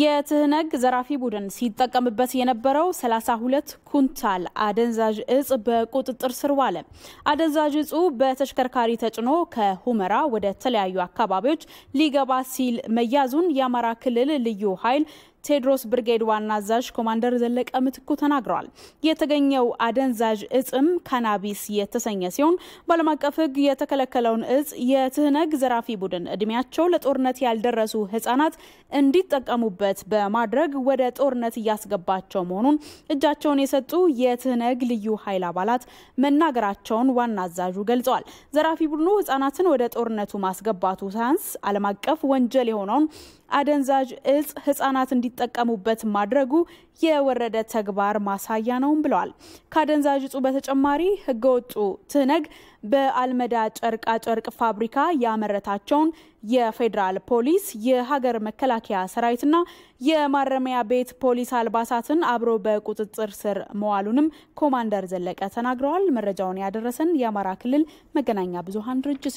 የትህነግ ዘራፊ ቡድን ሲጠቀምበት የነበረው 32 ኩንታል አደንዛዥ እጽ በቁጥጥር ስር ዋለ። አደንዛዥ እጹ በተሽከርካሪ ተጭኖ ከሁመራ ወደ ተለያዩ አካባቢዎች ሊገባ ሲል መያዙን የአማራ ክልል ልዩ ኃይል ቴድሮስ ብርጌድ ዋና አዛዥ ኮማንደር ዘለቀ ምትኩ ተናግረዋል። የተገኘው አደንዛዥ እጽም ካናቢስ የተሰኘ ሲሆን በዓለም አቀፍ ሕግ የተከለከለውን እጽ የትህነግ ዘራፊ ቡድን እድሜያቸው ለጦርነት ያልደረሱ ህጻናት እንዲጠቀሙበት በማድረግ ወደ ጦርነት እያስገባቸው መሆኑን እጃቸውን የሰጡ የትህነግ ልዩ ኃይል አባላት መናገራቸውን ዋና አዛዡ ገልጸዋል። ዘራፊ ቡድኑ ህጻናትን ወደ ጦርነቱ ማስገባቱ ሳያንስ ዓለም አቀፍ ወንጀል የሆነውን አደንዛዥ እጽ ህጻናት እንዲጠቀሙበት ማድረጉ የወረደ ተግባር ማሳያ ነውም ብለዋል። ከአደንዛዥ እጹ በተጨማሪ ህገወጡ ትህነግ በአልመዳ ጨርቃ ጨርቅ ፋብሪካ ያመረታቸውን የፌዴራል ፖሊስ የሀገር መከላከያ ሰራዊትና የማረሚያ ቤት ፖሊስ አልባሳትን አብሮ በቁጥጥር ስር መዋሉንም ኮማንደር ዘለቀ ተናግረዋል። መረጃውን ያደረሰን የአማራ ክልል መገናኛ ብዙሃን ድርጅት